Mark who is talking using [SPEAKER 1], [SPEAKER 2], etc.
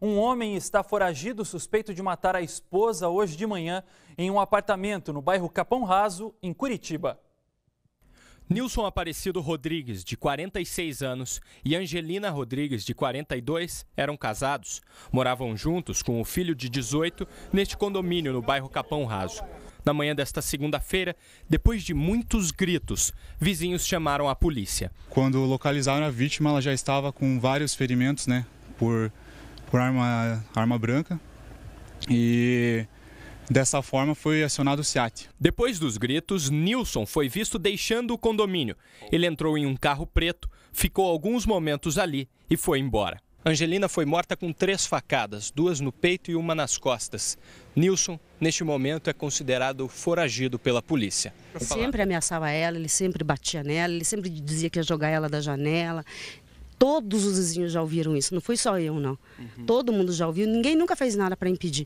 [SPEAKER 1] Um homem está foragido suspeito de matar a esposa hoje de manhã em um apartamento no bairro Capão Raso, em Curitiba. Nilson Aparecido Rodrigues, de 46 anos, e Angelina Rodrigues, de 42, eram casados. Moravam juntos com o filho de 18 neste condomínio no bairro Capão Raso. Na manhã desta segunda-feira, depois de muitos gritos, vizinhos chamaram a polícia.
[SPEAKER 2] Quando localizaram a vítima, ela já estava com vários ferimentos, né? Por por arma, arma branca e dessa forma foi acionado
[SPEAKER 1] o SEAT. Depois dos gritos, Nilson foi visto deixando o condomínio. Ele entrou em um carro preto, ficou alguns momentos ali e foi embora. Angelina foi morta com três facadas, duas no peito e uma nas costas. Nilson, neste momento, é considerado foragido pela polícia.
[SPEAKER 3] Sempre ameaçava ela, ele sempre batia nela, ele sempre dizia que ia jogar ela da janela, Todos os vizinhos já ouviram isso, não foi só eu, não. Uhum. Todo mundo já ouviu, ninguém nunca fez nada para impedir.